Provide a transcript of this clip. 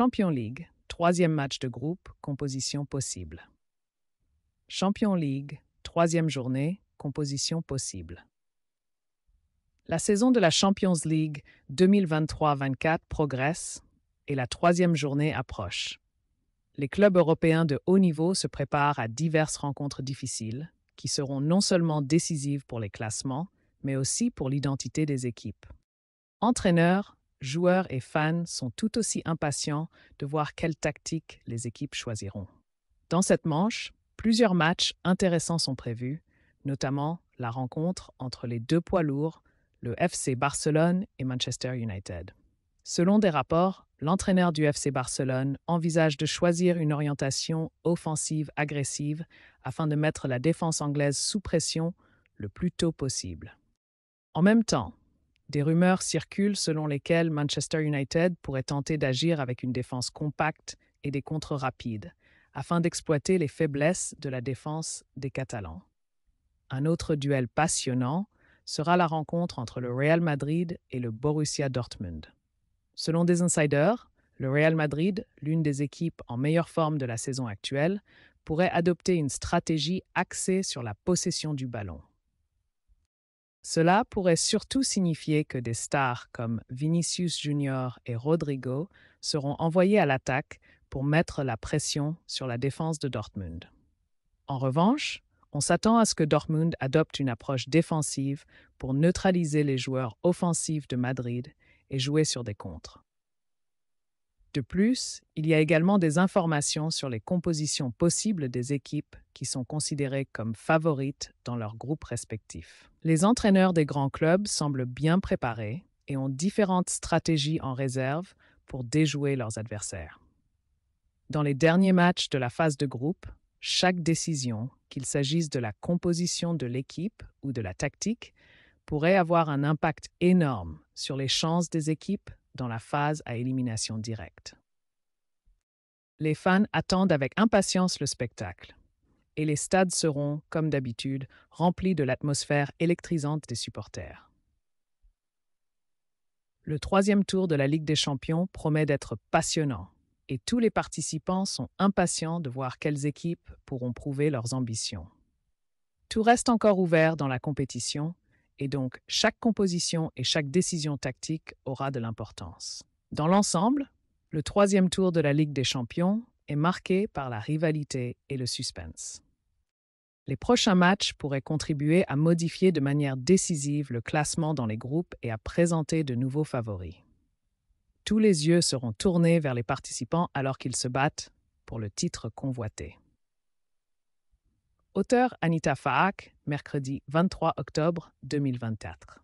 Champions League, troisième match de groupe, composition possible. Champion League, troisième journée, composition possible. La saison de la Champions League 2023-24 progresse et la troisième journée approche. Les clubs européens de haut niveau se préparent à diverses rencontres difficiles qui seront non seulement décisives pour les classements, mais aussi pour l'identité des équipes. Entraîneurs, joueurs et fans sont tout aussi impatients de voir quelles tactiques les équipes choisiront. Dans cette manche, plusieurs matchs intéressants sont prévus, notamment la rencontre entre les deux poids lourds, le FC Barcelone et Manchester United. Selon des rapports, l'entraîneur du FC Barcelone envisage de choisir une orientation offensive agressive afin de mettre la défense anglaise sous pression le plus tôt possible. En même temps, des rumeurs circulent selon lesquelles Manchester United pourrait tenter d'agir avec une défense compacte et des contres rapides, afin d'exploiter les faiblesses de la défense des Catalans. Un autre duel passionnant sera la rencontre entre le Real Madrid et le Borussia Dortmund. Selon des insiders, le Real Madrid, l'une des équipes en meilleure forme de la saison actuelle, pourrait adopter une stratégie axée sur la possession du ballon. Cela pourrait surtout signifier que des stars comme Vinicius Junior et Rodrigo seront envoyés à l'attaque pour mettre la pression sur la défense de Dortmund. En revanche, on s'attend à ce que Dortmund adopte une approche défensive pour neutraliser les joueurs offensifs de Madrid et jouer sur des contres. De plus, il y a également des informations sur les compositions possibles des équipes qui sont considérées comme favorites dans leurs groupes respectifs. Les entraîneurs des grands clubs semblent bien préparés et ont différentes stratégies en réserve pour déjouer leurs adversaires. Dans les derniers matchs de la phase de groupe, chaque décision, qu'il s'agisse de la composition de l'équipe ou de la tactique, pourrait avoir un impact énorme sur les chances des équipes dans la phase à élimination directe. Les fans attendent avec impatience le spectacle, et les stades seront, comme d'habitude, remplis de l'atmosphère électrisante des supporters. Le troisième tour de la Ligue des Champions promet d'être passionnant, et tous les participants sont impatients de voir quelles équipes pourront prouver leurs ambitions. Tout reste encore ouvert dans la compétition, et donc chaque composition et chaque décision tactique aura de l'importance. Dans l'ensemble, le troisième tour de la Ligue des Champions est marqué par la rivalité et le suspense. Les prochains matchs pourraient contribuer à modifier de manière décisive le classement dans les groupes et à présenter de nouveaux favoris. Tous les yeux seront tournés vers les participants alors qu'ils se battent pour le titre convoité. Auteur Anita Faak, mercredi 23 octobre 2024.